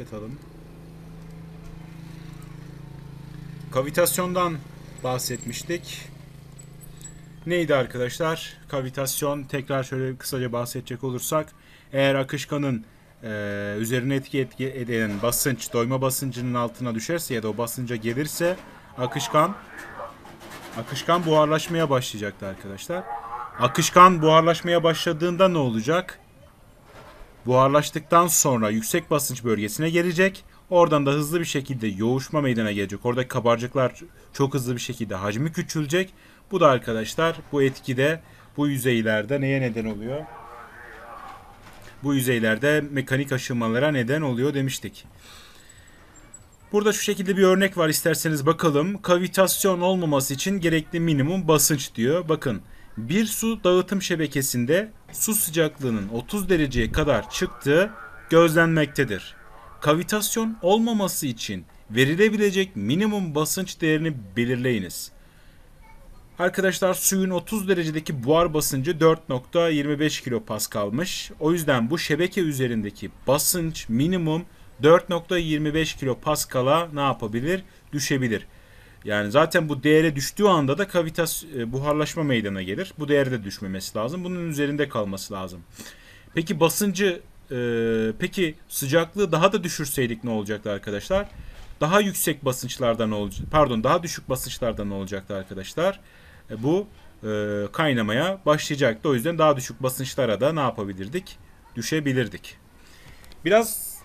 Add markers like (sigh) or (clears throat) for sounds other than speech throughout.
yavaşlatalım. Kavitasyondan bahsetmiştik. Neydi arkadaşlar? Kavitasyon tekrar şöyle kısaca bahsedecek olursak eğer akışkanın e, üzerine etki, etki eden basınç doyma basıncının altına düşerse ya da o basınca gelirse akışkan akışkan buharlaşmaya başlayacaktı arkadaşlar. Akışkan buharlaşmaya başladığında ne olacak? buharlaştıktan sonra yüksek basınç bölgesine gelecek. Oradan da hızlı bir şekilde yoğuşma meydana gelecek. Oradaki kabarcıklar çok hızlı bir şekilde hacmi küçülecek. Bu da arkadaşlar bu etkide bu yüzeylerde neye neden oluyor? Bu yüzeylerde mekanik aşınmalara neden oluyor demiştik. Burada şu şekilde bir örnek var isterseniz bakalım. Kavitasyon olmaması için gerekli minimum basınç diyor. Bakın bir su dağıtım şebekesinde su sıcaklığının 30 dereceye kadar çıktığı gözlenmektedir. Kavitasyon olmaması için verilebilecek minimum basınç değerini belirleyiniz. Arkadaşlar suyun 30 derecedeki buhar basıncı 4.25 kilopaskalmış. O yüzden bu şebeke üzerindeki basınç minimum 4.25 kilopaskala ne yapabilir? Düşebilir. Yani zaten bu değere düştüğü anda da kavitas e, buharlaşma meydana gelir. Bu değere de düşmemesi lazım. Bunun üzerinde kalması lazım. Peki basıncı e, peki sıcaklığı daha da düşürseydik ne olacaktı arkadaşlar? Daha yüksek basınçlardan olacak. Pardon, daha düşük basınçlardan olacaktı arkadaşlar. E, bu kaynamaya başlayacaktı. O yüzden daha düşük basınçlara da ne yapabilirdik? Düşebilirdik. Biraz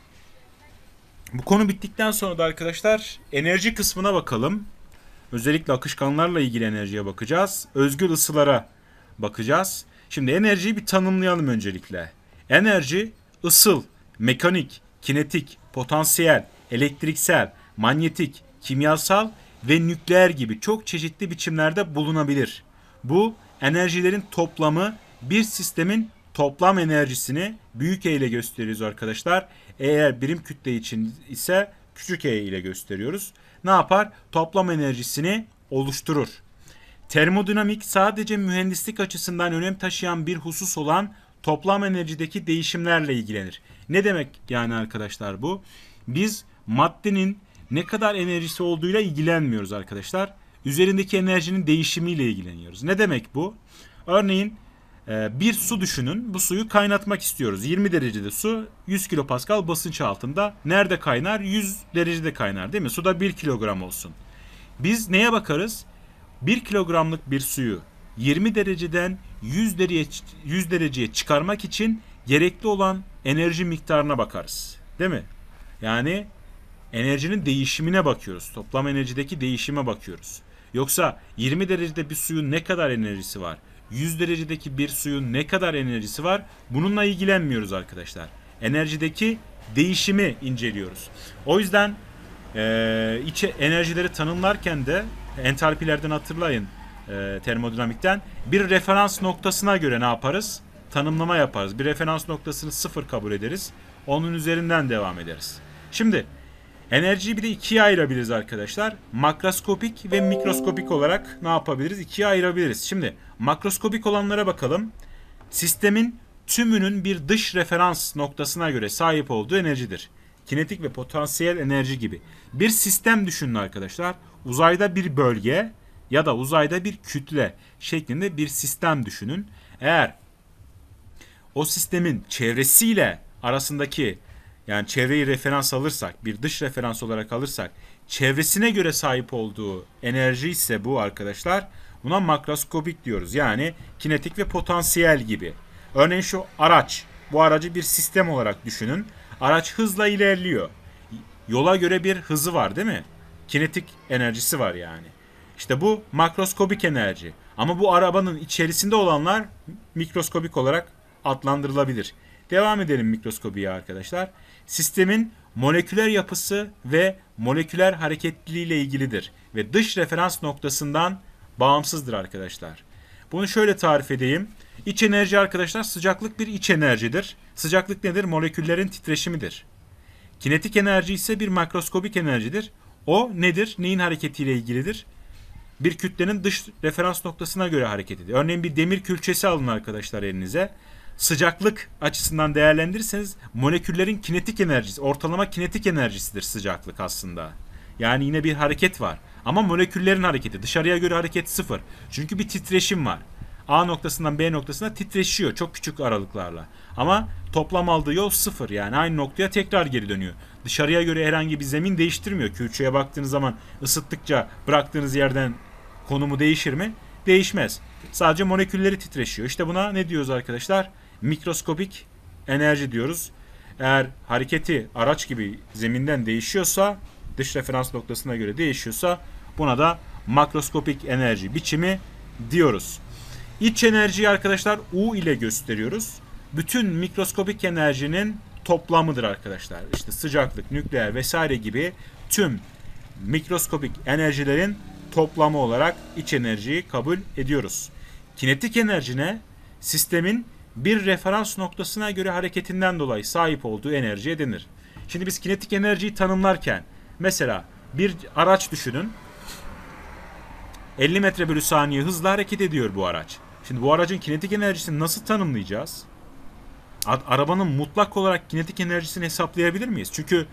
bu konu bittikten sonra da arkadaşlar enerji kısmına bakalım. Özellikle akışkanlarla ilgili enerjiye bakacağız. Özgül ısılara bakacağız. Şimdi enerjiyi bir tanımlayalım öncelikle. Enerji ısıl, mekanik, kinetik, potansiyel, elektriksel, manyetik, kimyasal ve nükleer gibi çok çeşitli biçimlerde bulunabilir. Bu enerjilerin toplamı bir sistemin toplam enerjisini büyük E ile gösteriyoruz arkadaşlar. Eğer birim kütle için ise küçük E ile gösteriyoruz ne yapar? Toplam enerjisini oluşturur. Termodinamik sadece mühendislik açısından önem taşıyan bir husus olan toplam enerjideki değişimlerle ilgilenir. Ne demek yani arkadaşlar bu? Biz maddenin ne kadar enerjisi olduğuyla ilgilenmiyoruz arkadaşlar. Üzerindeki enerjinin değişimiyle ilgileniyoruz. Ne demek bu? Örneğin ee, bir su düşünün. Bu suyu kaynatmak istiyoruz. 20 derecede su 100 kilopascal basınç altında. Nerede kaynar? 100 derecede kaynar değil mi? Suda 1 kilogram olsun. Biz neye bakarız? 1 kilogramlık bir suyu 20 dereceden 100 dereceye, 100 dereceye çıkarmak için gerekli olan enerji miktarına bakarız. Değil mi? Yani enerjinin değişimine bakıyoruz. Toplam enerjideki değişime bakıyoruz. Yoksa 20 derecede bir suyun ne kadar enerjisi var? 100 derecedeki bir suyun ne kadar enerjisi var bununla ilgilenmiyoruz arkadaşlar. Enerjideki değişimi inceliyoruz. O yüzden e, içe enerjileri tanımlarken de entalpilerden hatırlayın e, termodinamikten bir referans noktasına göre ne yaparız? Tanımlama yaparız. Bir referans noktasını sıfır kabul ederiz. Onun üzerinden devam ederiz. Şimdi Enerjiyi bir de ikiye ayırabiliriz arkadaşlar. Makroskopik ve mikroskopik olarak ne yapabiliriz? İkiye ayırabiliriz. Şimdi makroskopik olanlara bakalım. Sistemin tümünün bir dış referans noktasına göre sahip olduğu enerjidir. Kinetik ve potansiyel enerji gibi. Bir sistem düşünün arkadaşlar. Uzayda bir bölge ya da uzayda bir kütle şeklinde bir sistem düşünün. Eğer o sistemin çevresiyle arasındaki yani çevreyi referans alırsak, bir dış referans olarak alırsak, çevresine göre sahip olduğu enerji ise bu arkadaşlar, buna makroskopik diyoruz. Yani kinetik ve potansiyel gibi. Örneğin şu araç, bu aracı bir sistem olarak düşünün. Araç hızla ilerliyor. Yola göre bir hızı var değil mi? Kinetik enerjisi var yani. İşte bu makroskopik enerji. Ama bu arabanın içerisinde olanlar mikroskopik olarak adlandırılabilir. Devam edelim mikroskobiye arkadaşlar sistemin moleküler yapısı ve moleküler hareketliliği ile ilgilidir ve dış referans noktasından bağımsızdır arkadaşlar. Bunu şöyle tarif edeyim. İç enerji arkadaşlar sıcaklık bir iç enerjidir. Sıcaklık nedir? Moleküllerin titreşimidir. Kinetik enerji ise bir makroskobik enerjidir. O nedir? Neyin hareketiyle ilgilidir? Bir kütlenin dış referans noktasına göre hareket ediyor. Örneğin bir demir külçesi alın arkadaşlar elinize sıcaklık açısından değerlendirirseniz moleküllerin kinetik enerjisi, ortalama kinetik enerjisidir sıcaklık aslında. Yani yine bir hareket var. Ama moleküllerin hareketi dışarıya göre hareket sıfır. Çünkü bir titreşim var. A noktasından B noktasına titreşiyor çok küçük aralıklarla. Ama toplam aldığı yol sıfır yani aynı noktaya tekrar geri dönüyor. Dışarıya göre herhangi bir zemin değiştirmiyor. Külçeye baktığınız zaman ısıttıkça bıraktığınız yerden konumu değişir mi? Değişmez. Sadece molekülleri titreşiyor. İşte buna ne diyoruz arkadaşlar? mikroskopik enerji diyoruz. Eğer hareketi araç gibi zeminden değişiyorsa, dış referans noktasına göre değişiyorsa buna da makroskopik enerji biçimi diyoruz. İç enerjiyi arkadaşlar U ile gösteriyoruz. Bütün mikroskopik enerjinin toplamıdır arkadaşlar. İşte sıcaklık, nükleer vesaire gibi tüm mikroskopik enerjilerin toplamı olarak iç enerjiyi kabul ediyoruz. Kinetik enerji ne? Sistemin bir referans noktasına göre hareketinden dolayı sahip olduğu enerjiye denir. Şimdi biz kinetik enerjiyi tanımlarken mesela bir araç düşünün. 50 metre bölü saniye hızla hareket ediyor bu araç. Şimdi bu aracın kinetik enerjisini nasıl tanımlayacağız? Arabanın mutlak olarak kinetik enerjisini hesaplayabilir miyiz? Çünkü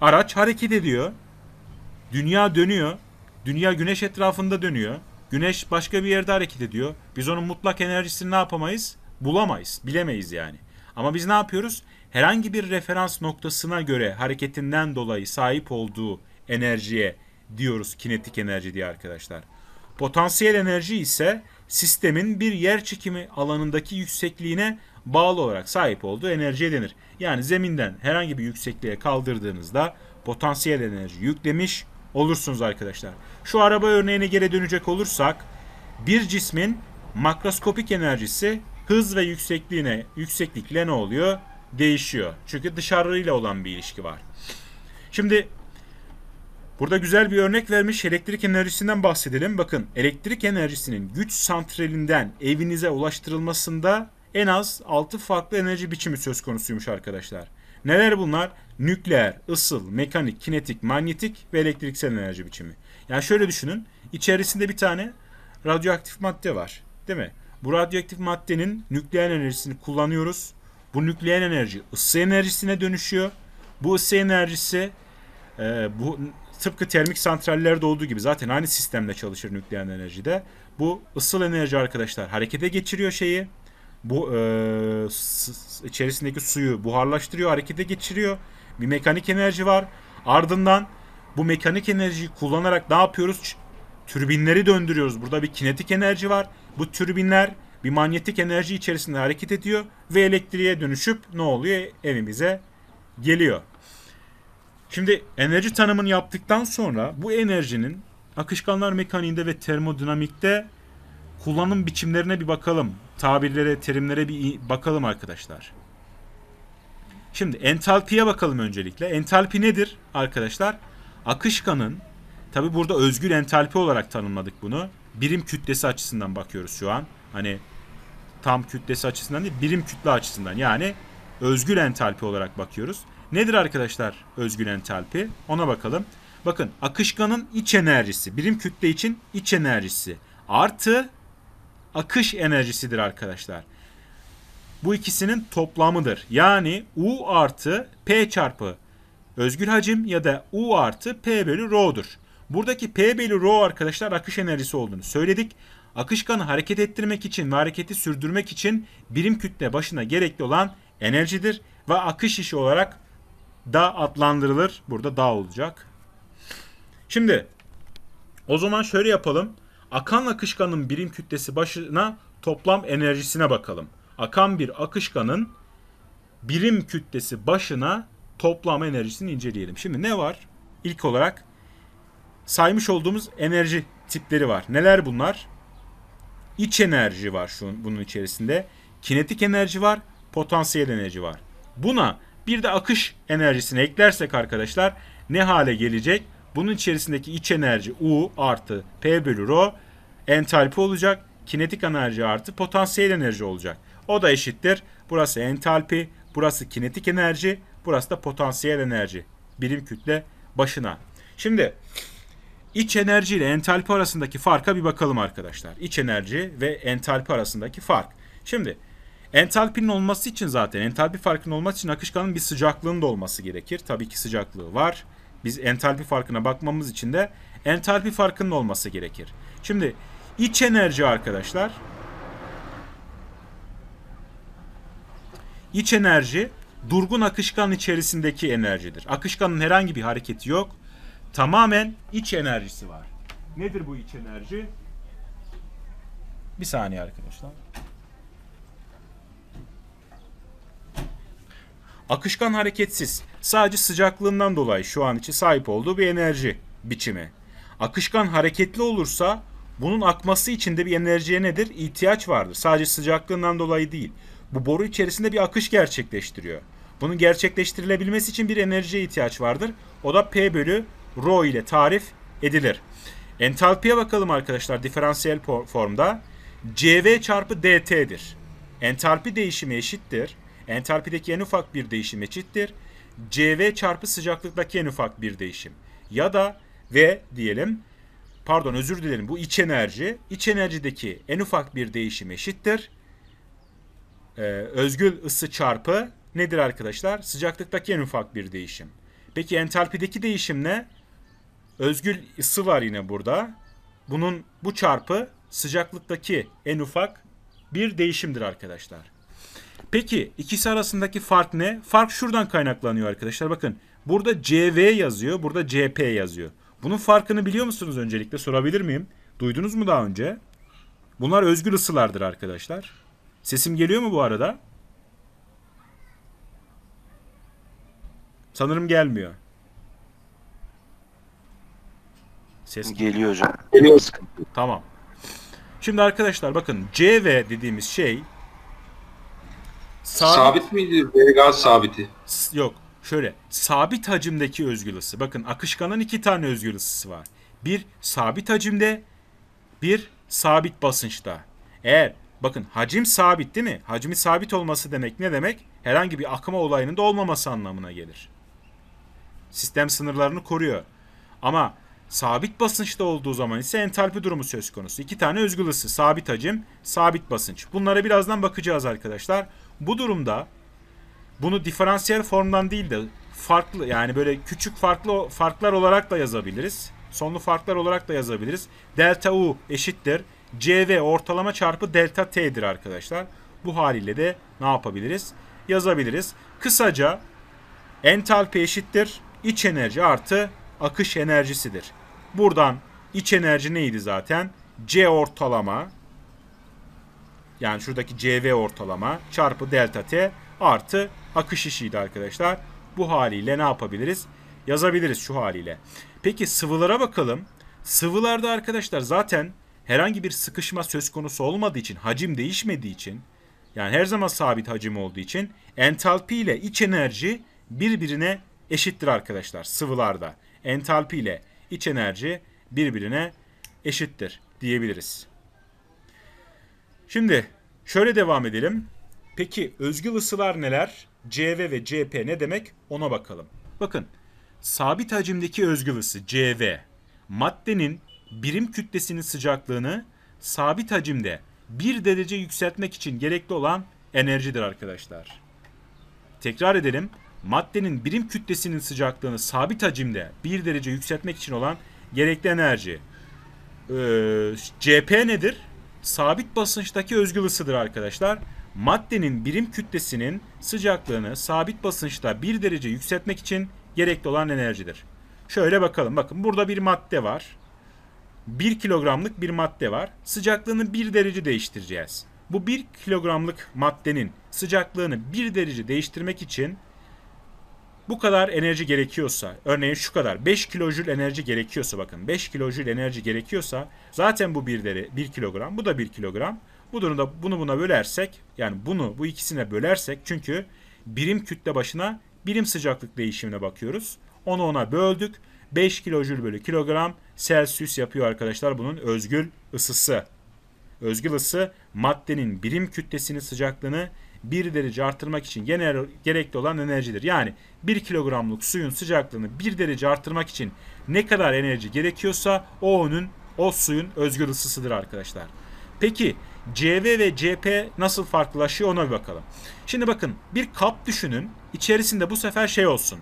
araç hareket ediyor. Dünya dönüyor. Dünya güneş etrafında dönüyor. Güneş başka bir yerde hareket ediyor. Biz onun mutlak enerjisini ne yapamayız? bulamayız, bilemeyiz yani. Ama biz ne yapıyoruz? Herhangi bir referans noktasına göre hareketinden dolayı sahip olduğu enerjiye diyoruz kinetik enerji diye arkadaşlar. Potansiyel enerji ise sistemin bir yer çekimi alanındaki yüksekliğine bağlı olarak sahip olduğu enerjiye denir. Yani zeminden herhangi bir yüksekliğe kaldırdığınızda potansiyel enerji yüklemiş olursunuz arkadaşlar. Şu araba örneğine geri dönecek olursak bir cismin makroskopik enerjisi hız ve yüksekliğine yükseklikle ne oluyor? Değişiyor. Çünkü dışarıyla olan bir ilişki var. Şimdi burada güzel bir örnek vermiş elektrik enerjisinden bahsedelim. Bakın elektrik enerjisinin güç santralinden evinize ulaştırılmasında en az 6 farklı enerji biçimi söz konusuymuş arkadaşlar. Neler bunlar? Nükleer, ısıl, mekanik, kinetik, manyetik ve elektriksel enerji biçimi. Yani şöyle düşünün. İçerisinde bir tane radyoaktif madde var. Değil mi? Bu radyoaktif maddenin nükleer enerjisini kullanıyoruz. Bu nükleer enerji ısı enerjisine dönüşüyor. Bu ısı enerjisi e, bu tıpkı termik santrallerde olduğu gibi zaten aynı sistemle çalışır nükleer enerjide. Bu ısıl enerji arkadaşlar harekete geçiriyor şeyi. Bu e, içerisindeki suyu buharlaştırıyor, harekete geçiriyor. Bir mekanik enerji var. Ardından bu mekanik enerjiyi kullanarak ne yapıyoruz? Türbinleri döndürüyoruz. Burada bir kinetik enerji var. Bu türbinler bir manyetik enerji içerisinde hareket ediyor ve elektriğe dönüşüp ne oluyor? Evimize geliyor. Şimdi enerji tanımını yaptıktan sonra bu enerjinin akışkanlar mekaniğinde ve termodinamikte kullanım biçimlerine bir bakalım. Tabirlere, terimlere bir bakalım arkadaşlar. Şimdi entalpiye bakalım öncelikle. Entalpi nedir arkadaşlar? Akışkanın tabi burada özgür entalpi olarak tanımladık bunu birim kütlesi açısından bakıyoruz şu an. Hani tam kütlesi açısından değil birim kütle açısından yani özgül entalpi olarak bakıyoruz. Nedir arkadaşlar özgül entalpi? Ona bakalım. Bakın akışkanın iç enerjisi birim kütle için iç enerjisi artı akış enerjisidir arkadaşlar. Bu ikisinin toplamıdır. Yani U artı P çarpı özgül hacim ya da U artı P bölü Rho'dur. Buradaki P bölü Rho arkadaşlar akış enerjisi olduğunu söyledik. Akışkanı hareket ettirmek için ve hareketi sürdürmek için birim kütle başına gerekli olan enerjidir ve akış işi olarak da adlandırılır. Burada da olacak. Şimdi o zaman şöyle yapalım. Akan akışkanın birim kütlesi başına toplam enerjisine bakalım. Akan bir akışkanın birim kütlesi başına toplam enerjisini inceleyelim. Şimdi ne var? İlk olarak saymış olduğumuz enerji tipleri var. Neler bunlar? İç enerji var şunun bunun içerisinde. Kinetik enerji var, potansiyel enerji var. Buna bir de akış enerjisini eklersek arkadaşlar ne hale gelecek? Bunun içerisindeki iç enerji U artı P bölü Rho entalpi olacak. Kinetik enerji artı potansiyel enerji olacak. O da eşittir. Burası entalpi, burası kinetik enerji, burası da potansiyel enerji. Birim kütle başına. Şimdi İç enerji ile entalpi arasındaki farka bir bakalım arkadaşlar. İç enerji ve entalpi arasındaki fark. Şimdi entalpinin olması için zaten entalpi farkının olması için akışkanın bir sıcaklığında olması gerekir. Tabii ki sıcaklığı var. Biz entalpi farkına bakmamız için de entalpi farkının olması gerekir. Şimdi iç enerji arkadaşlar İç enerji durgun akışkan içerisindeki enerjidir. Akışkanın herhangi bir hareketi yok tamamen iç enerjisi var. Nedir bu iç enerji? Bir saniye arkadaşlar. Akışkan hareketsiz, sadece sıcaklığından dolayı şu an için sahip olduğu bir enerji biçimi. Akışkan hareketli olursa bunun akması için de bir enerjiye nedir? İhtiyaç vardır. Sadece sıcaklığından dolayı değil. Bu boru içerisinde bir akış gerçekleştiriyor. Bunun gerçekleştirilebilmesi için bir enerjiye ihtiyaç vardır. O da P bölü rho ile tarif edilir. Entalpiye bakalım arkadaşlar diferansiyel formda. CV çarpı DT'dir. Entalpi değişimi eşittir. Entalpideki en ufak bir değişim eşittir. CV çarpı sıcaklıktaki en ufak bir değişim. Ya da ve diyelim pardon özür dilerim bu iç enerji. İç enerjideki en ufak bir değişim eşittir. Ee, özgül ısı çarpı nedir arkadaşlar? Sıcaklıktaki en ufak bir değişim. Peki entalpideki değişim ne? Özgül ısı var yine burada. Bunun bu çarpı sıcaklıktaki en ufak bir değişimdir arkadaşlar. Peki ikisi arasındaki fark ne? Fark şuradan kaynaklanıyor arkadaşlar. Bakın burada CV yazıyor, burada CP yazıyor. Bunun farkını biliyor musunuz öncelikle sorabilir miyim? Duydunuz mu daha önce? Bunlar özgür ısılardır arkadaşlar. Sesim geliyor mu bu arada? Sanırım gelmiyor. Ses Geliyor hocam. Geliyor Tamam. Şimdi arkadaşlar bakın CV dediğimiz şey sabit, sabit miydi? Gaz sabiti. Yok. Şöyle sabit hacimdeki özgül ısı. Bakın akışkanın iki tane özgül ısısı var. Bir sabit hacimde bir sabit basınçta. Eğer bakın hacim sabit değil mi? Hacmi sabit olması demek ne demek? Herhangi bir akıma olayının da olmaması anlamına gelir. Sistem sınırlarını koruyor. Ama Sabit basınçta olduğu zaman ise entalpi durumu söz konusu. İki tane özgül ısı, sabit hacim, sabit basınç. Bunlara birazdan bakacağız arkadaşlar. Bu durumda bunu diferansiyel formdan değil de farklı yani böyle küçük farklı farklar olarak da yazabiliriz. Sonlu farklar olarak da yazabiliriz. Delta U eşittir. CV ortalama çarpı delta T'dir arkadaşlar. Bu haliyle de ne yapabiliriz? Yazabiliriz. Kısaca entalpi eşittir. iç enerji artı akış enerjisidir. Buradan iç enerji neydi zaten? C ortalama yani şuradaki CV ortalama çarpı delta T artı akış işiydi arkadaşlar. Bu haliyle ne yapabiliriz? Yazabiliriz şu haliyle. Peki sıvılara bakalım. Sıvılarda arkadaşlar zaten herhangi bir sıkışma söz konusu olmadığı için, hacim değişmediği için, yani her zaman sabit hacim olduğu için entalpi ile iç enerji birbirine eşittir arkadaşlar sıvılarda entalpi ile iç enerji birbirine eşittir diyebiliriz. Şimdi şöyle devam edelim. Peki özgül ısılar neler? CV ve CP ne demek? Ona bakalım. Bakın sabit hacimdeki özgül ısı CV maddenin birim kütlesinin sıcaklığını sabit hacimde 1 derece yükseltmek için gerekli olan enerjidir arkadaşlar. Tekrar edelim maddenin birim kütlesinin sıcaklığını sabit hacimde 1 derece yükseltmek için olan gerekli enerji. Ee, CP nedir? Sabit basınçtaki özgül ısıdır arkadaşlar. Maddenin birim kütlesinin sıcaklığını sabit basınçta 1 derece yükseltmek için gerekli olan enerjidir. Şöyle bakalım. Bakın burada bir madde var. 1 kilogramlık bir madde var. Sıcaklığını 1 derece değiştireceğiz. Bu 1 kilogramlık maddenin sıcaklığını 1 derece değiştirmek için bu kadar enerji gerekiyorsa, örneğin şu kadar 5 kilojül enerji gerekiyorsa bakın 5 kilojül enerji gerekiyorsa zaten bu bir deri 1 kilogram, bu da 1 kilogram. Bu durumda bunu buna bölersek yani bunu bu ikisine bölersek çünkü birim kütle başına birim sıcaklık değişimine bakıyoruz. Onu ona böldük. 5 kilojül bölü kilogram Celsius yapıyor arkadaşlar bunun özgül ısısı. Özgül ısı maddenin birim kütlesinin sıcaklığını 1 derece artırmak için genel, gerekli olan enerjidir. Yani 1 kilogramlık suyun sıcaklığını 1 derece artırmak için ne kadar enerji gerekiyorsa o onun o suyun özgür ısısıdır arkadaşlar. Peki CV ve CP nasıl farklılaşıyor ona bir bakalım. Şimdi bakın bir kap düşünün. içerisinde bu sefer şey olsun.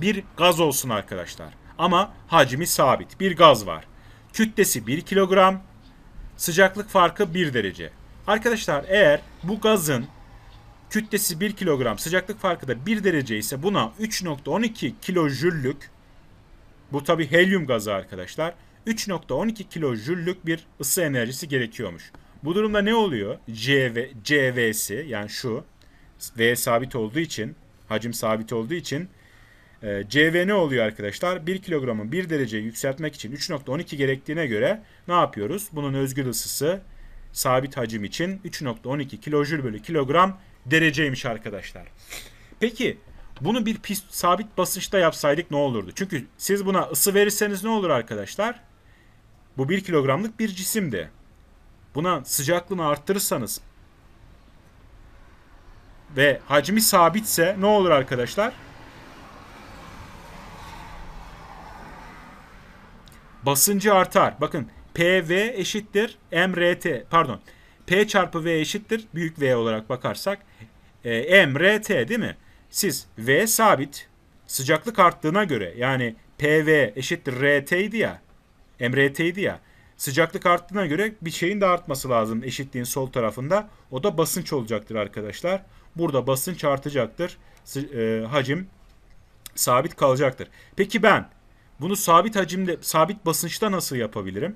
Bir gaz olsun arkadaşlar. Ama hacmi sabit. Bir gaz var. Kütlesi 1 kilogram. Sıcaklık farkı 1 derece. Arkadaşlar eğer bu gazın kütlesi 1 kilogram sıcaklık farkı da 1 derece ise buna 3.12 kilojüllük bu tabi helyum gazı arkadaşlar 3.12 kilojüllük bir ısı enerjisi gerekiyormuş. Bu durumda ne oluyor? CV, CV'si yani şu V sabit olduğu için hacim sabit olduğu için e, CV ne oluyor arkadaşlar? 1 kilogramı 1 derece yükseltmek için 3.12 gerektiğine göre ne yapıyoruz? Bunun özgül ısısı sabit hacim için 3.12 kilojül bölü kilogram dereceymiş arkadaşlar. Peki bunu bir pist sabit basınçta yapsaydık ne olurdu? Çünkü siz buna ısı verirseniz ne olur arkadaşlar? Bu 1 kilogramlık bir cisimdi. Buna sıcaklığını arttırırsanız ve hacmi sabitse ne olur arkadaşlar? Basıncı artar. Bakın PV eşittir MRT pardon P çarpı V eşittir büyük V olarak bakarsak e, MRT değil mi? Siz V sabit sıcaklık arttığına göre yani PV eşittir RT idi ya MRT idi ya sıcaklık arttığına göre bir şeyin de artması lazım eşitliğin sol tarafında o da basınç olacaktır arkadaşlar. Burada basınç artacaktır e, hacim sabit kalacaktır. Peki ben bunu sabit hacimde sabit basınçta nasıl yapabilirim?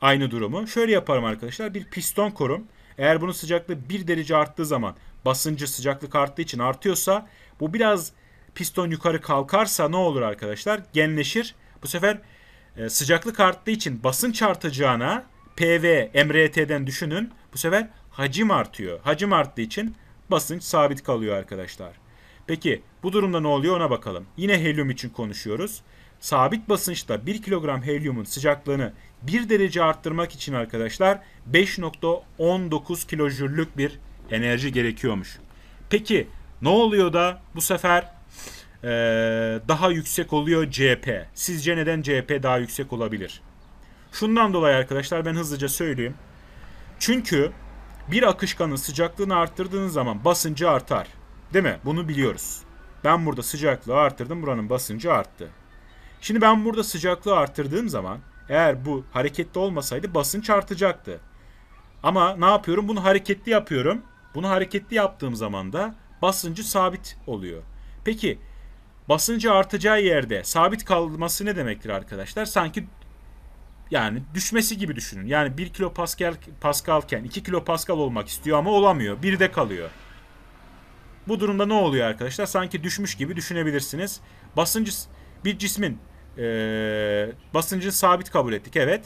aynı durumu. Şöyle yaparım arkadaşlar. Bir piston korum. Eğer bunun sıcaklığı 1 derece arttığı zaman basıncı sıcaklık arttığı için artıyorsa bu biraz piston yukarı kalkarsa ne olur arkadaşlar? Genleşir. Bu sefer e, sıcaklık arttığı için basınç artacağına PV MRT'den düşünün. Bu sefer hacim artıyor. Hacim arttığı için basınç sabit kalıyor arkadaşlar. Peki bu durumda ne oluyor ona bakalım. Yine helyum için konuşuyoruz. Sabit basınçta 1 kilogram helyumun sıcaklığını 1 derece arttırmak için arkadaşlar 5.19 kilojüllük bir enerji gerekiyormuş. Peki ne oluyor da bu sefer e, daha yüksek oluyor CHP? Sizce neden CHP daha yüksek olabilir? Şundan dolayı arkadaşlar ben hızlıca söyleyeyim. Çünkü bir akışkanın sıcaklığını arttırdığınız zaman basıncı artar. Değil mi? Bunu biliyoruz. Ben burada sıcaklığı arttırdım. Buranın basıncı arttı. Şimdi ben burada sıcaklığı arttırdığım zaman eğer bu hareketli olmasaydı basınç artacaktı. Ama ne yapıyorum? Bunu hareketli yapıyorum. Bunu hareketli yaptığım zaman da basıncı sabit oluyor. Peki basıncı artacağı yerde sabit kalması ne demektir arkadaşlar? Sanki yani düşmesi gibi düşünün. Yani 1 kilo Pascal, Pascalken 2 kilo Pascal olmak istiyor ama olamıyor. Bir de kalıyor. Bu durumda ne oluyor arkadaşlar? Sanki düşmüş gibi düşünebilirsiniz. Basıncı bir cismin ee, basıncı sabit kabul ettik. Evet.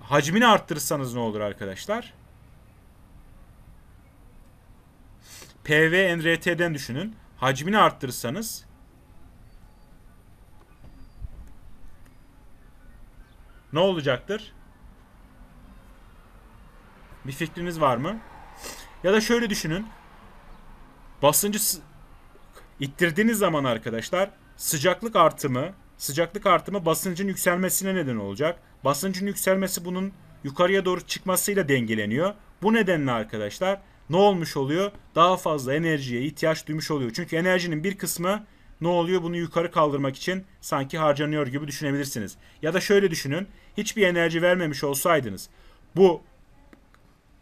Hacmini arttırırsanız ne olur arkadaşlar? PVNRT'den düşünün. Hacmini arttırırsanız ne olacaktır? Bir fikriniz var mı? Ya da şöyle düşünün. Basıncı ittirdiğiniz zaman arkadaşlar sıcaklık artımı sıcaklık artımı basıncın yükselmesine neden olacak. Basıncın yükselmesi bunun yukarıya doğru çıkmasıyla dengeleniyor. Bu nedenle arkadaşlar ne olmuş oluyor? Daha fazla enerjiye ihtiyaç duymuş oluyor. Çünkü enerjinin bir kısmı ne oluyor? Bunu yukarı kaldırmak için sanki harcanıyor gibi düşünebilirsiniz. Ya da şöyle düşünün. Hiçbir enerji vermemiş olsaydınız bu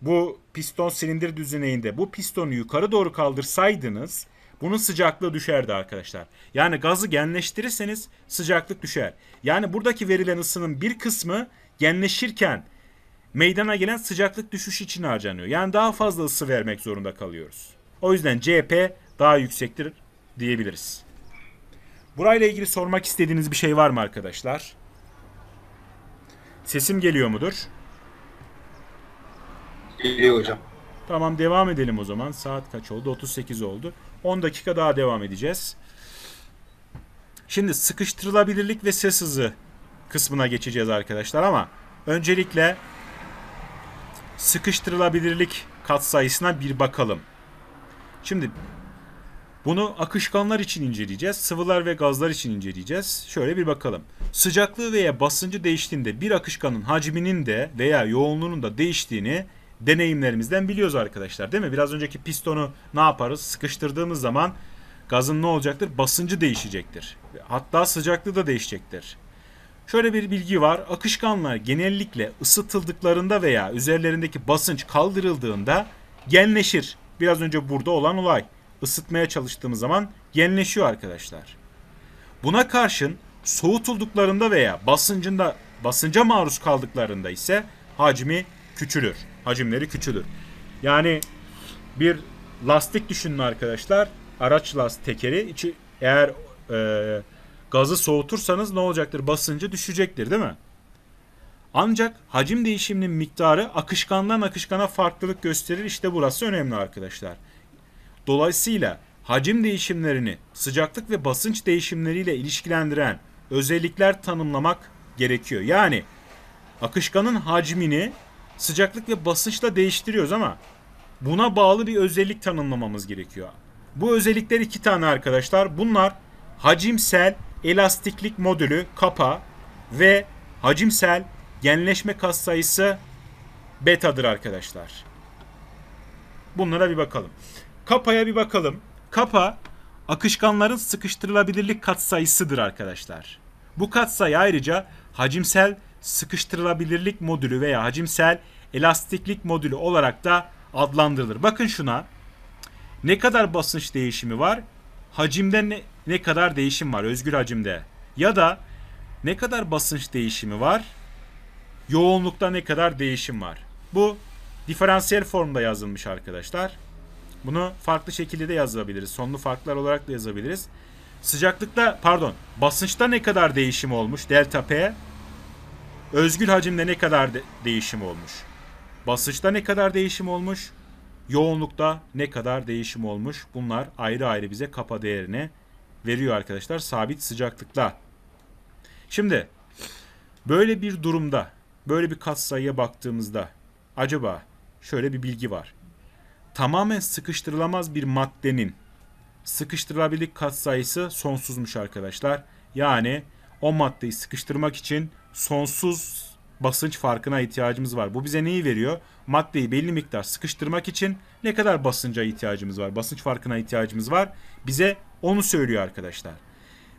bu piston silindir düzeneğinde bu pistonu yukarı doğru kaldırsaydınız bunun sıcaklığı düşerdi arkadaşlar. Yani gazı genleştirirseniz sıcaklık düşer. Yani buradaki verilen ısının bir kısmı genleşirken meydana gelen sıcaklık düşüşü için harcanıyor. Yani daha fazla ısı vermek zorunda kalıyoruz. O yüzden CP daha yüksektir diyebiliriz. Burayla ilgili sormak istediğiniz bir şey var mı arkadaşlar? Sesim geliyor mudur? Geliyor hocam. Tamam devam edelim o zaman. Saat kaç oldu? 38 oldu. 10 dakika daha devam edeceğiz. Şimdi sıkıştırılabilirlik ve ses hızı kısmına geçeceğiz arkadaşlar ama öncelikle sıkıştırılabilirlik katsayısına bir bakalım. Şimdi bunu akışkanlar için inceleyeceğiz. Sıvılar ve gazlar için inceleyeceğiz. Şöyle bir bakalım. Sıcaklığı veya basıncı değiştiğinde bir akışkanın hacminin de veya yoğunluğunun da değiştiğini deneyimlerimizden biliyoruz arkadaşlar değil mi? Biraz önceki pistonu ne yaparız? Sıkıştırdığımız zaman gazın ne olacaktır? Basıncı değişecektir. Hatta sıcaklığı da değişecektir. Şöyle bir bilgi var. Akışkanlar genellikle ısıtıldıklarında veya üzerlerindeki basınç kaldırıldığında genleşir. Biraz önce burada olan olay. Isıtmaya çalıştığımız zaman genleşiyor arkadaşlar. Buna karşın soğutulduklarında veya basıncında basınca maruz kaldıklarında ise hacmi küçülür hacimleri küçülür. Yani bir lastik düşünün arkadaşlar. Araç last tekeri içi eğer e, gazı soğutursanız ne olacaktır? Basıncı düşecektir değil mi? Ancak hacim değişiminin miktarı akışkandan akışkana farklılık gösterir. İşte burası önemli arkadaşlar. Dolayısıyla hacim değişimlerini sıcaklık ve basınç değişimleriyle ilişkilendiren özellikler tanımlamak gerekiyor. Yani akışkanın hacmini sıcaklık ve basınçla değiştiriyoruz ama buna bağlı bir özellik tanımlamamız gerekiyor. Bu özellikler iki tane arkadaşlar. Bunlar hacimsel elastiklik modülü kapa ve hacimsel genleşme katsayısı betadır arkadaşlar. Bunlara bir bakalım. Kapa'ya bir bakalım. Kapa akışkanların sıkıştırılabilirlik katsayısıdır arkadaşlar. Bu katsayı ayrıca hacimsel sıkıştırılabilirlik modülü veya hacimsel elastiklik modülü olarak da adlandırılır. Bakın şuna. Ne kadar basınç değişimi var? Hacimde ne, ne kadar değişim var özgür hacimde? Ya da ne kadar basınç değişimi var? Yoğunlukta ne kadar değişim var? Bu diferansiyel formda yazılmış arkadaşlar. Bunu farklı şekilde de yazabiliriz. Sonlu farklar olarak da yazabiliriz. Sıcaklıkta pardon basınçta ne kadar değişim olmuş delta P Özgül hacimde ne kadar de- değişim olmuş? Basınçta ne kadar değişim olmuş? Yoğunlukta ne kadar değişim olmuş? Bunlar ayrı ayrı bize kapa değerini veriyor arkadaşlar sabit sıcaklıkla. Şimdi böyle bir durumda böyle bir kat sayıya baktığımızda acaba şöyle bir bilgi var. Tamamen sıkıştırılamaz bir maddenin sıkıştırılabilirlik sayısı sonsuzmuş arkadaşlar. Yani o maddeyi sıkıştırmak için sonsuz basınç farkına ihtiyacımız var. Bu bize neyi veriyor? Maddeyi belli miktar sıkıştırmak için ne kadar basınca ihtiyacımız var? Basınç farkına ihtiyacımız var. Bize onu söylüyor arkadaşlar.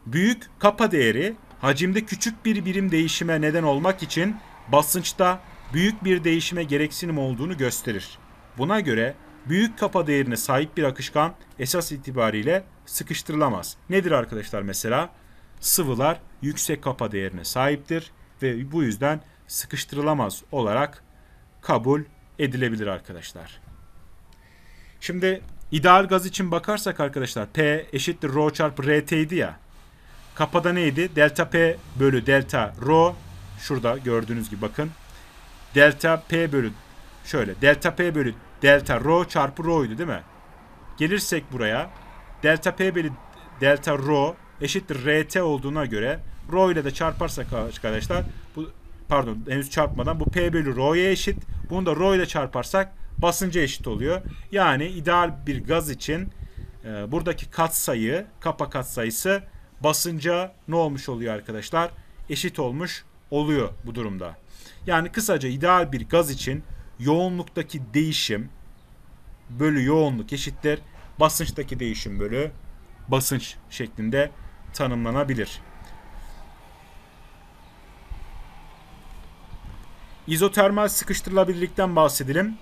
Büyük kapa değeri hacimde küçük bir birim değişime neden olmak için basınçta büyük bir değişime gereksinim olduğunu gösterir. Buna göre büyük kapa değerine sahip bir akışkan esas itibariyle sıkıştırılamaz. Nedir arkadaşlar mesela? Sıvılar yüksek kapa değerine sahiptir ve bu yüzden sıkıştırılamaz olarak kabul edilebilir arkadaşlar. Şimdi ideal gaz için bakarsak arkadaşlar P eşittir rho çarpı RT idi ya. Kapada neydi? Delta P bölü delta rho. Şurada gördüğünüz gibi bakın. Delta P bölü şöyle delta P bölü delta rho çarpı rho'ydu değil mi? Gelirsek buraya delta P bölü delta rho eşittir RT olduğuna göre Rho ile de çarparsak arkadaşlar bu pardon henüz çarpmadan bu P bölü Rho'ya eşit. Bunu da Rho ile çarparsak basınca eşit oluyor. Yani ideal bir gaz için e, buradaki katsayı, kapa katsayısı basınca ne olmuş oluyor arkadaşlar? Eşit olmuş oluyor bu durumda. Yani kısaca ideal bir gaz için yoğunluktaki değişim bölü yoğunluk eşittir basınçtaki değişim bölü basınç şeklinde tanımlanabilir. İzotermal sıkıştırılabilirlikten bahsedelim.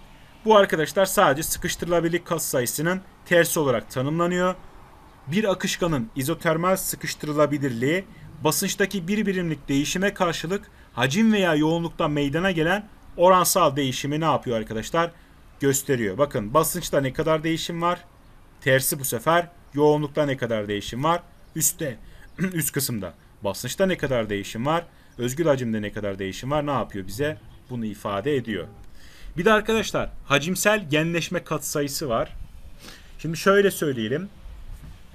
Bu arkadaşlar sadece sıkıştırılabilirlik kas sayısının tersi olarak tanımlanıyor. Bir akışkanın izotermal sıkıştırılabilirliği basınçtaki bir birimlik değişime karşılık hacim veya yoğunlukta meydana gelen oransal değişimi ne yapıyor arkadaşlar? Gösteriyor. Bakın basınçta ne kadar değişim var? Tersi bu sefer yoğunlukta ne kadar değişim var? Üste, (clears throat) üst kısımda. Basınçta ne kadar değişim var? Özgül hacimde ne kadar değişim var? Ne yapıyor bize? bunu ifade ediyor. Bir de arkadaşlar hacimsel genleşme katsayısı var. Şimdi şöyle söyleyelim.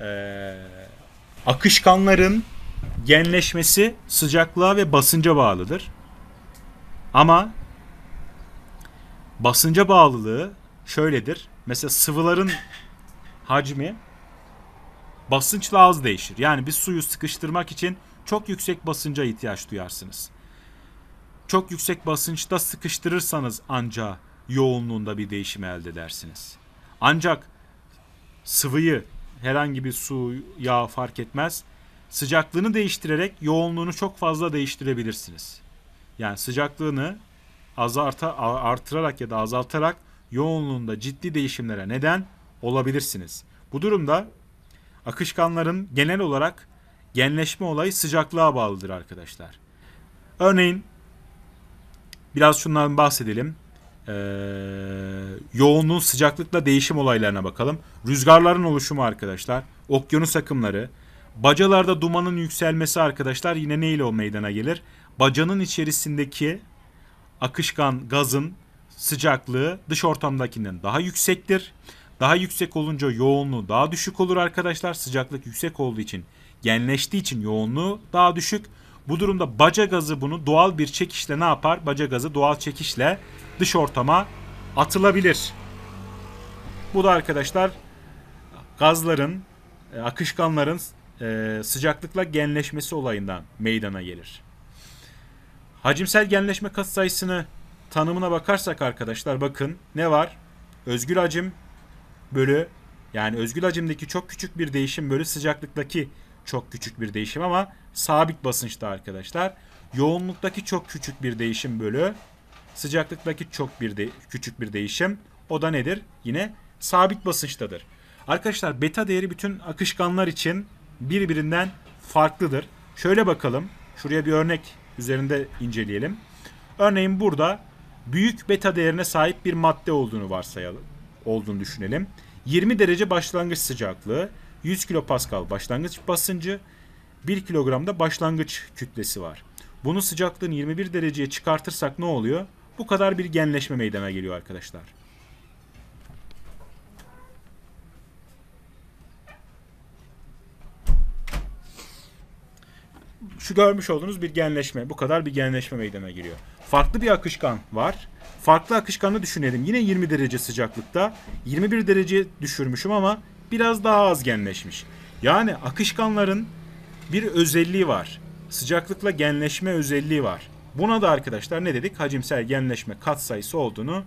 Ee, akışkanların genleşmesi sıcaklığa ve basınca bağlıdır. Ama basınca bağlılığı şöyledir. Mesela sıvıların hacmi basınçla az değişir. Yani bir suyu sıkıştırmak için çok yüksek basınca ihtiyaç duyarsınız. Çok yüksek basınçta sıkıştırırsanız ancak yoğunluğunda bir değişim elde edersiniz. Ancak sıvıyı herhangi bir su, yağ fark etmez. Sıcaklığını değiştirerek yoğunluğunu çok fazla değiştirebilirsiniz. Yani sıcaklığını azarta, artırarak ya da azaltarak yoğunluğunda ciddi değişimlere neden olabilirsiniz. Bu durumda akışkanların genel olarak genleşme olayı sıcaklığa bağlıdır arkadaşlar. Örneğin Biraz şunlardan bahsedelim. Ee, yoğunluğun sıcaklıkla değişim olaylarına bakalım. Rüzgarların oluşumu arkadaşlar. Okyanus akımları. Bacalarda dumanın yükselmesi arkadaşlar yine ne ile o meydana gelir? Bacanın içerisindeki akışkan gazın sıcaklığı dış ortamdakinden daha yüksektir. Daha yüksek olunca yoğunluğu daha düşük olur arkadaşlar. Sıcaklık yüksek olduğu için genleştiği için yoğunluğu daha düşük. Bu durumda baca gazı bunu doğal bir çekişle ne yapar? Baca gazı doğal çekişle dış ortama atılabilir. Bu da arkadaşlar gazların, e, akışkanların e, sıcaklıkla genleşmesi olayından meydana gelir. Hacimsel genleşme katsayısını tanımına bakarsak arkadaşlar bakın ne var? Özgül hacim bölü yani özgül hacimdeki çok küçük bir değişim bölü sıcaklıktaki çok küçük bir değişim ama sabit basınçta arkadaşlar. Yoğunluktaki çok küçük bir değişim bölü sıcaklıktaki çok bir de, küçük bir değişim. O da nedir? Yine sabit basınçtadır. Arkadaşlar beta değeri bütün akışkanlar için birbirinden farklıdır. Şöyle bakalım. Şuraya bir örnek üzerinde inceleyelim. Örneğin burada büyük beta değerine sahip bir madde olduğunu varsayalım. Olduğunu düşünelim. 20 derece başlangıç sıcaklığı, 100 kilopascal başlangıç basıncı, 1 kilogramda başlangıç kütlesi var. Bunu sıcaklığın 21 dereceye çıkartırsak ne oluyor? Bu kadar bir genleşme meydana geliyor arkadaşlar. Şu görmüş olduğunuz bir genleşme. Bu kadar bir genleşme meydana geliyor. Farklı bir akışkan var. Farklı akışkanı düşünelim. Yine 20 derece sıcaklıkta. 21 derece düşürmüşüm ama biraz daha az azgenleşmiş. Yani akışkanların bir özelliği var. Sıcaklıkla genleşme özelliği var. Buna da arkadaşlar ne dedik? Hacimsel genleşme katsayısı olduğunu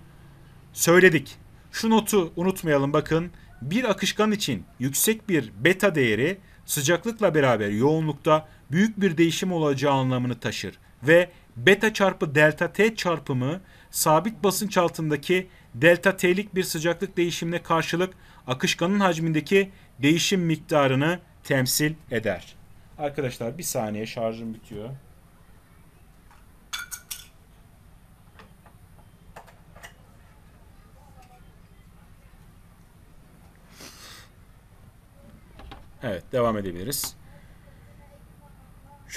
söyledik. Şu notu unutmayalım bakın. Bir akışkan için yüksek bir beta değeri sıcaklıkla beraber yoğunlukta büyük bir değişim olacağı anlamını taşır ve beta çarpı delta t çarpımı sabit basınç altındaki delta T'lik bir sıcaklık değişimine karşılık akışkanın hacmindeki değişim miktarını temsil eder. Arkadaşlar bir saniye şarjım bitiyor. Evet devam edebiliriz.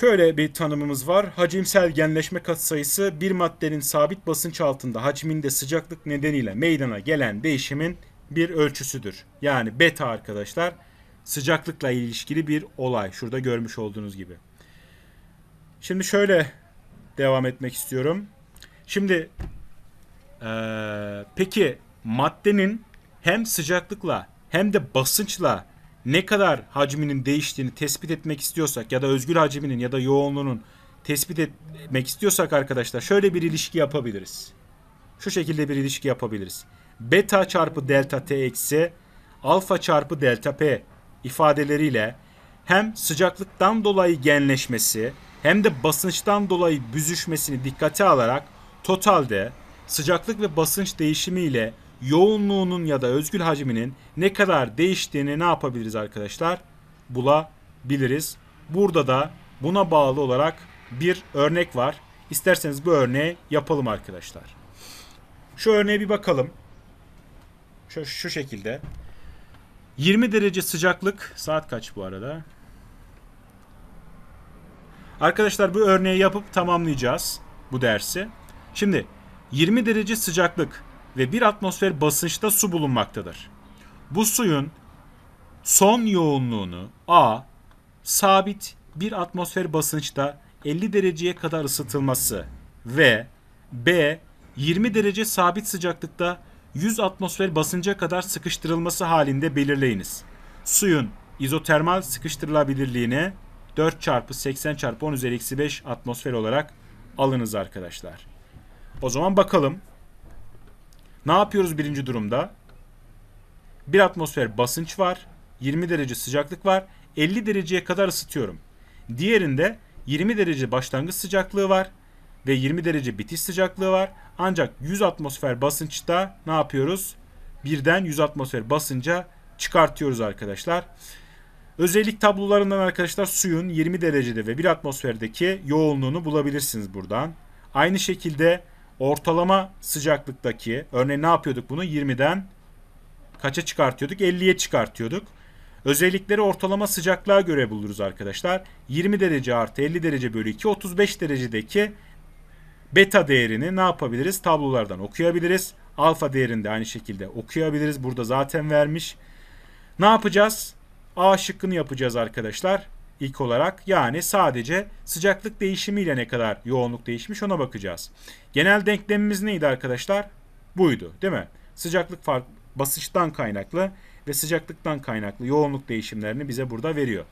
Şöyle bir tanımımız var. Hacimsel genleşme katsayısı bir maddenin sabit basınç altında hacminde sıcaklık nedeniyle meydana gelen değişimin bir ölçüsüdür. Yani beta arkadaşlar sıcaklıkla ilişkili bir olay. Şurada görmüş olduğunuz gibi. Şimdi şöyle devam etmek istiyorum. Şimdi ee, peki maddenin hem sıcaklıkla hem de basınçla ne kadar hacminin değiştiğini tespit etmek istiyorsak ya da özgül hacminin ya da yoğunluğunun tespit etmek istiyorsak arkadaşlar şöyle bir ilişki yapabiliriz. Şu şekilde bir ilişki yapabiliriz. Beta çarpı delta t eksi alfa çarpı delta p ifadeleriyle hem sıcaklıktan dolayı genleşmesi hem de basınçtan dolayı büzüşmesini dikkate alarak totalde sıcaklık ve basınç değişimi ile yoğunluğunun ya da özgül hacminin ne kadar değiştiğini ne yapabiliriz arkadaşlar? Bulabiliriz. Burada da buna bağlı olarak bir örnek var. İsterseniz bu örneği yapalım arkadaşlar. Şu örneğe bir bakalım. Şu, şu şekilde. 20 derece sıcaklık. Saat kaç bu arada? Arkadaşlar bu örneği yapıp tamamlayacağız bu dersi. Şimdi 20 derece sıcaklık ve 1 atmosfer basınçta su bulunmaktadır. Bu suyun son yoğunluğunu A sabit 1 atmosfer basınçta 50 dereceye kadar ısıtılması ve B 20 derece sabit sıcaklıkta 100 atmosfer basınca kadar sıkıştırılması halinde belirleyiniz. Suyun izotermal sıkıştırılabilirliğini 4 çarpı 80 çarpı 10 üzeri 5 atmosfer olarak alınız arkadaşlar. O zaman bakalım ne yapıyoruz birinci durumda? Bir atmosfer basınç var. 20 derece sıcaklık var. 50 dereceye kadar ısıtıyorum. Diğerinde 20 derece başlangıç sıcaklığı var ve 20 derece bitiş sıcaklığı var. Ancak 100 atmosfer basınçta ne yapıyoruz? Birden 100 atmosfer basınca çıkartıyoruz arkadaşlar. Özellik tablolarından arkadaşlar suyun 20 derecede ve 1 atmosferdeki yoğunluğunu bulabilirsiniz buradan. Aynı şekilde ortalama sıcaklıktaki örneğin ne yapıyorduk bunu 20'den kaça çıkartıyorduk 50'ye çıkartıyorduk. Özellikleri ortalama sıcaklığa göre buluruz arkadaşlar. 20 derece artı 50 derece bölü 2 35 derecedeki beta değerini ne yapabiliriz? Tablolardan okuyabiliriz. Alfa değerini de aynı şekilde okuyabiliriz. Burada zaten vermiş. Ne yapacağız? A şıkkını yapacağız arkadaşlar ilk olarak yani sadece sıcaklık değişimiyle ne kadar yoğunluk değişmiş ona bakacağız. Genel denklemimiz neydi arkadaşlar? Buydu değil mi? Sıcaklık fark basınçtan kaynaklı ve sıcaklıktan kaynaklı yoğunluk değişimlerini bize burada veriyor.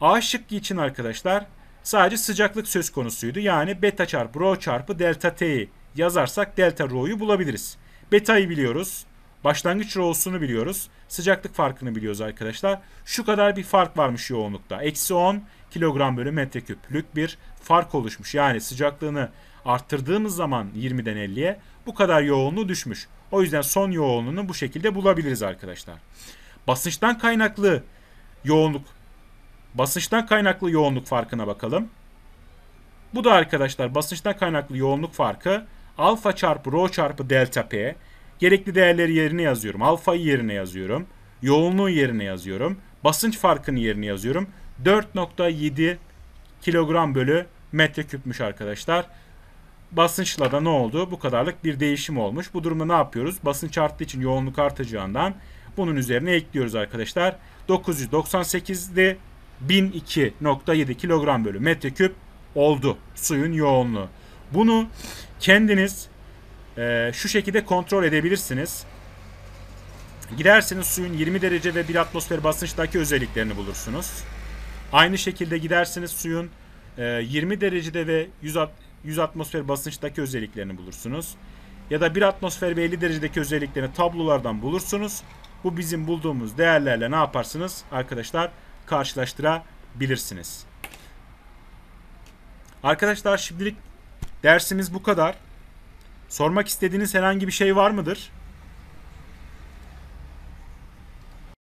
A şıkkı için arkadaşlar sadece sıcaklık söz konusuydu. Yani beta çarpı rho çarpı delta t'yi yazarsak delta rho'yu bulabiliriz. Beta'yı biliyoruz. Başlangıç rolls'unu biliyoruz. Sıcaklık farkını biliyoruz arkadaşlar. Şu kadar bir fark varmış yoğunlukta. Eksi 10 kilogram bölü metreküplük bir fark oluşmuş. Yani sıcaklığını arttırdığımız zaman 20'den 50'ye bu kadar yoğunluğu düşmüş. O yüzden son yoğunluğunu bu şekilde bulabiliriz arkadaşlar. Basınçtan kaynaklı yoğunluk basınçtan kaynaklı yoğunluk farkına bakalım. Bu da arkadaşlar basınçtan kaynaklı yoğunluk farkı alfa çarpı rho çarpı delta p Gerekli değerleri yerine yazıyorum. Alfayı yerine yazıyorum. Yoğunluğu yerine yazıyorum. Basınç farkını yerine yazıyorum. 4.7 kilogram bölü metre metreküpmüş arkadaşlar. Basınçla da ne oldu? Bu kadarlık bir değişim olmuş. Bu durumda ne yapıyoruz? Basınç arttığı için yoğunluk artacağından bunun üzerine ekliyoruz arkadaşlar. 998'de 1002.7 kilogram bölü metreküp oldu suyun yoğunluğu. Bunu kendiniz e, şu şekilde kontrol edebilirsiniz. Gidersiniz suyun 20 derece ve 1 atmosfer basınçtaki özelliklerini bulursunuz. Aynı şekilde gidersiniz suyun e, 20 derecede ve 100, at 100 atmosfer basınçtaki özelliklerini bulursunuz. Ya da 1 atmosfer ve 50 derecedeki özelliklerini tablolardan bulursunuz. Bu bizim bulduğumuz değerlerle ne yaparsınız arkadaşlar? Karşılaştırabilirsiniz. Arkadaşlar şimdilik dersimiz bu kadar. Sormak istediğiniz herhangi bir şey var mıdır?